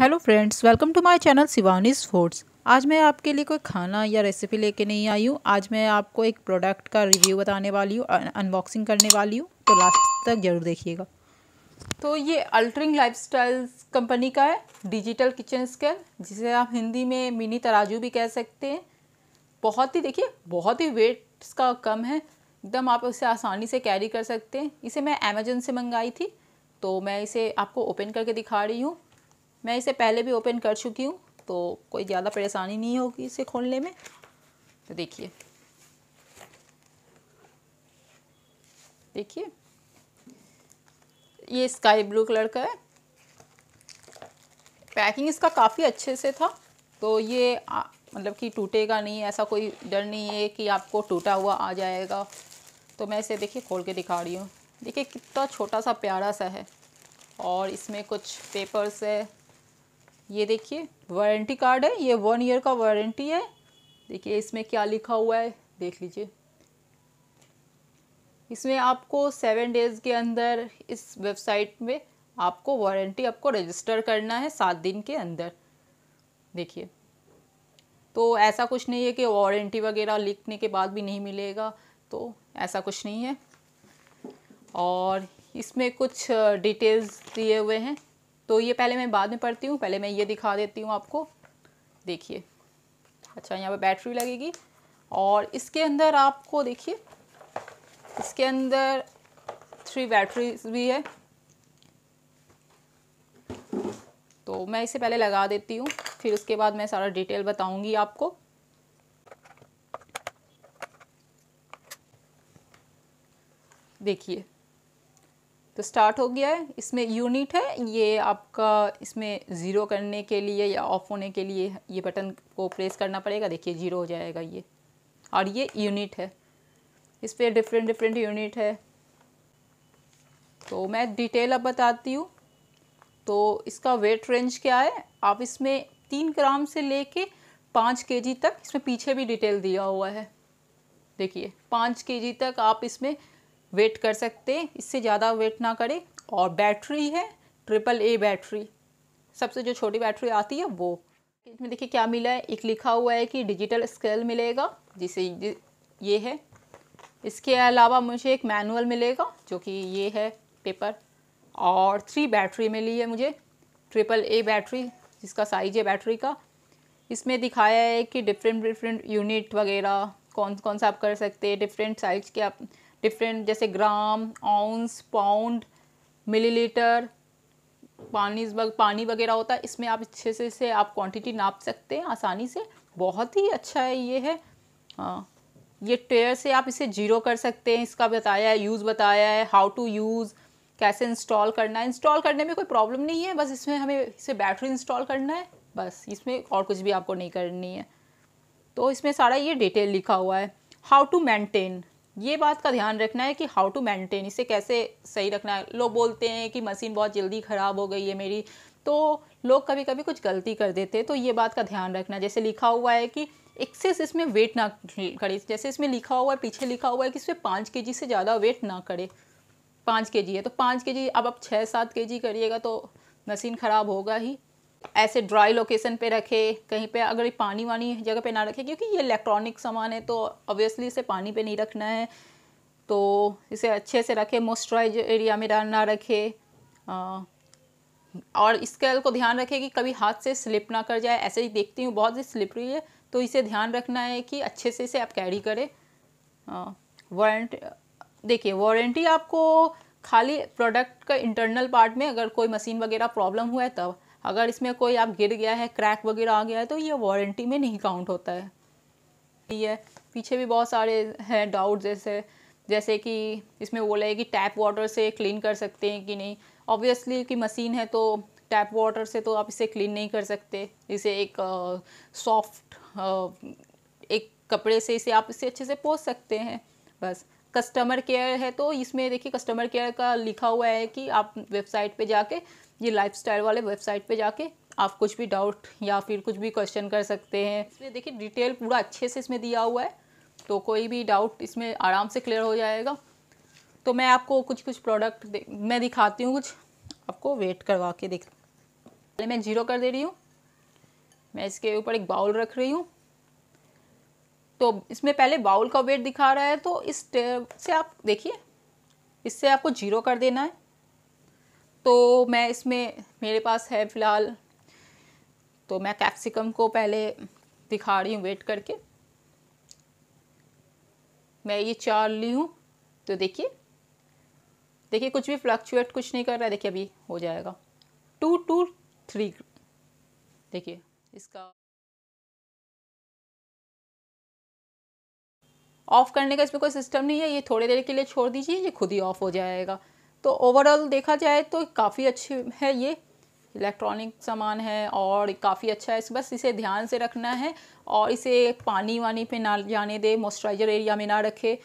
hello friends welcome to my channel Shivani's foods आज मैं आपके लिए कोई खाना या रेसिपी लेके नहीं आई हूँ आज मैं आपको एक प्रोडक्ट का रिव्यू बताने वाली हूँ अनबॉक्सिंग करने वाली हूँ तो लास्ट तक ज़रूर देखिएगा तो ये अल्टरिंग लाइफ कंपनी का है डिजिटल किचन स्केल जिसे आप हिंदी में मिनी तराजू भी कह सकते हैं बहुत ही देखिए बहुत ही वेट का कम है एकदम आप इसे आसानी से कैरी कर सकते हैं इसे मैं अमेजन से मंगाई थी तो मैं इसे आपको ओपन करके दिखा रही हूँ मैं इसे पहले भी ओपन कर चुकी हूँ तो कोई ज़्यादा परेशानी नहीं होगी इसे खोलने में तो देखिए देखिए ये स्काई ब्लू कलर का है पैकिंग इसका काफ़ी अच्छे से था तो ये मतलब कि टूटेगा नहीं ऐसा कोई डर नहीं है कि आपको टूटा हुआ आ जाएगा तो मैं इसे देखिए खोल के दिखा रही हूँ देखिए कितना छोटा सा प्यारा सा है और इसमें कुछ पेपर्स है ये देखिए वारंटी कार्ड है ये वन ईयर का वारंटी है देखिए इसमें क्या लिखा हुआ है देख लीजिए इसमें आपको सेवन डेज़ के अंदर इस वेबसाइट में आपको वारंटी आपको रजिस्टर करना है सात दिन के अंदर देखिए तो ऐसा कुछ नहीं है कि वारंटी वगैरह लिखने के बाद भी नहीं मिलेगा तो ऐसा कुछ नहीं है और इसमें कुछ डिटेल्स दिए हुए हैं तो ये पहले मैं बाद में पढ़ती हूँ पहले मैं ये दिखा देती हूँ आपको देखिए अच्छा यहाँ पर बैटरी लगेगी और इसके अंदर आपको देखिए इसके अंदर थ्री बैटरीज भी है तो मैं इसे पहले लगा देती हूँ फिर उसके बाद मैं सारा डिटेल बताऊँगी आपको देखिए तो स्टार्ट हो गया है इसमें यूनिट है ये आपका इसमें ज़ीरो करने के लिए या ऑफ होने के लिए ये बटन को प्रेस करना पड़ेगा देखिए ज़ीरो हो जाएगा ये और ये यूनिट है इस पर डिफरेंट डिफरेंट यूनिट है तो मैं डिटेल अब बताती हूँ तो इसका वेट रेंज क्या है आप इसमें तीन ग्राम से ले कर पाँच के जी तक इसमें पीछे भी डिटेल दिया हुआ है देखिए पाँच के जी तक आप इसमें वेट कर सकते हैं इससे ज़्यादा वेट ना करें और बैटरी है ट्रिपल ए बैटरी सबसे जो छोटी बैटरी आती है वो इसमें देखिए क्या मिला है एक लिखा हुआ है कि डिजिटल स्केल मिलेगा जिसे ये है इसके अलावा मुझे एक मैनुअल मिलेगा जो कि ये है पेपर और थ्री बैटरी मिली है मुझे ट्रिपल ए बैटरी जिसका साइज है बैटरी का इसमें दिखाया है कि डिफरेंट डिफरेंट यूनिट वगैरह कौन कौन सा आप कर सकते हैं डिफरेंट साइज के आप डिफरेंट जैसे ग्राम औंस पाउंड मिलीलीटर पानी पानी वगैरह होता है इसमें आप अच्छे से से आप क्वांटिटी नाप सकते हैं आसानी से बहुत ही अच्छा है ये है हाँ ये टेयर से आप इसे जीरो कर सकते हैं इसका बताया है यूज़ बताया है हाउ टू यूज़ कैसे इंस्टॉल करना है इंस्टॉल करने में कोई प्रॉब्लम नहीं है बस इसमें हमें इसे बैटरी इंस्टॉल करना है बस इसमें और कुछ भी आपको नहीं करनी है तो इसमें सारा ये डिटेल लिखा हुआ है हाउ टू मेंटेन ये बात का ध्यान रखना है कि हाउ टू मेंटेन इसे कैसे सही रखना है लोग बोलते हैं कि मशीन बहुत जल्दी ख़राब हो गई है मेरी तो लोग कभी कभी कुछ गलती कर देते हैं तो ये बात का ध्यान रखना जैसे लिखा हुआ है कि एक्सेस इसमें वेट ना करे जैसे इसमें लिखा हुआ है पीछे लिखा हुआ है कि इसमें पाँच के से ज़्यादा वेट ना करे पाँच के है तो पाँच के जी अब आप छः सात के करिएगा तो मशीन ख़राब होगा ही ऐसे ड्राई लोकेशन पे रखे कहीं पे अगर पानी वानी जगह पे ना रखे क्योंकि ये इलेक्ट्रॉनिक सामान है तो ऑब्वियसली इसे पानी पे नहीं रखना है तो इसे अच्छे से रखे मॉइस्चराइज एरिया में ना रखे और स्केल को ध्यान रखें कि कभी हाथ से स्लिप ना कर जाए ऐसे ही देखती हूँ बहुत ही स्लिपरी है तो इसे ध्यान रखना है कि अच्छे से इसे आप कैरी करें वारंट देखिए वारंटी आपको खाली प्रोडक्ट का इंटरनल पार्ट में अगर कोई मशीन वगैरह प्रॉब्लम हुआ है तब अगर इसमें कोई आप गिर गया है क्रैक वगैरह आ गया है तो ये वारंटी में नहीं काउंट होता है है पीछे भी बहुत सारे हैं डाउट जैसे जैसे कि इसमें बोला है कि टैप वाटर से क्लीन कर सकते हैं कि नहीं ऑब्वियसली कि मशीन है तो टैप वाटर से तो आप इसे क्लीन नहीं कर सकते इसे एक सॉफ्ट एक कपड़े से इसे आप इसे अच्छे से पोस सकते हैं बस कस्टमर केयर है तो इसमें देखिए कस्टमर केयर का लिखा हुआ है कि आप वेबसाइट पे जाके ये लाइफस्टाइल वाले वेबसाइट पे जाके आप कुछ भी डाउट या फिर कुछ भी क्वेश्चन कर सकते हैं इसमें देखिए डिटेल पूरा अच्छे से इसमें दिया हुआ है तो कोई भी डाउट इसमें आराम से क्लियर हो जाएगा तो मैं आपको कुछ कुछ प्रोडक्ट मैं दिखाती हूँ कुछ आपको वेट करवा के देख पहले मैं जीरो कर दे रही हूँ मैं इसके ऊपर एक बाउल रख रही हूँ तो इसमें पहले बाउल का वेट दिखा रहा है तो इस से आप देखिए इससे आपको जीरो कर देना है तो मैं इसमें मेरे पास है फ़िलहाल तो मैं कैप्सिकम को पहले दिखा रही हूँ वेट करके मैं ये चार ली हूँ तो देखिए देखिए कुछ भी फ्लक्चुएट कुछ नहीं कर रहा है देखिए अभी हो जाएगा टू टू थ्री देखिए इसका ऑफ़ करने का इसमें कोई सिस्टम नहीं है ये थोड़ी देर के लिए छोड़ दीजिए ये खुद ही ऑफ़ हो जाएगा तो ओवरऑल देखा जाए तो काफ़ी अच्छी है ये इलेक्ट्रॉनिक सामान है और काफ़ी अच्छा है बस इसे ध्यान से रखना है और इसे पानी वानी पे ना जाने दे मॉइस्चराइजर एरिया में ना रखे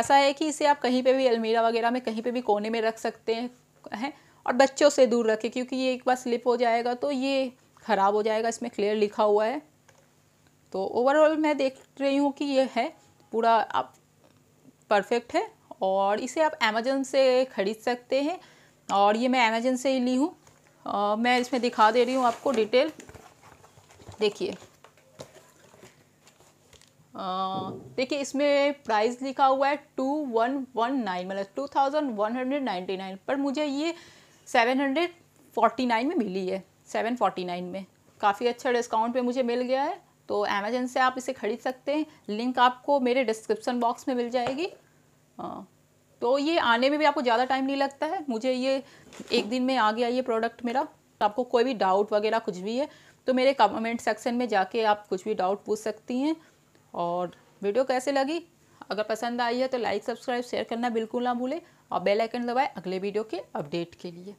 ऐसा है कि इसे आप कहीं पे भी अलमीरा वगैरह में कहीं पे भी कोने में रख सकते हैं और बच्चों से दूर रखें क्योंकि ये एक बार स्लिप हो जाएगा तो ये ख़राब हो जाएगा इसमें क्लियर लिखा हुआ है तो ओवरऑल मैं देख रही हूँ कि ये है पूरा आप परफेक्ट है और इसे आप अमेजन से ख़रीद सकते हैं और ये मैं अमेजन से ही ली हूँ मैं इसमें दिखा दे रही हूँ आपको डिटेल देखिए देखिए इसमें प्राइस लिखा हुआ है टू वन वन नाइन मतलब two thousand one hundred ninety nine पर मुझे ये सेवन हंड्रेड फोर्टी नाइन में मिली है सेवन फोर्टी नाइन में काफ़ी अच्छा डिस्काउंट पे मुझे मिल गया है तो अमेजन से आप इसे ख़रीद सकते हैं लिंक आपको मेरे डिस्क्रिप्सन बॉक्स में मिल जाएगी तो ये आने में भी आपको ज़्यादा टाइम नहीं लगता है मुझे ये एक दिन में आ गया ये प्रोडक्ट मेरा आपको कोई भी डाउट वगैरह कुछ भी है तो मेरे कमेंट सेक्शन में जाके आप कुछ भी डाउट पूछ सकती हैं और वीडियो कैसे लगी अगर पसंद आई है तो लाइक सब्सक्राइब शेयर करना बिल्कुल ना भूलें और बेल आइकन दबाएं अगले वीडियो के अपडेट के लिए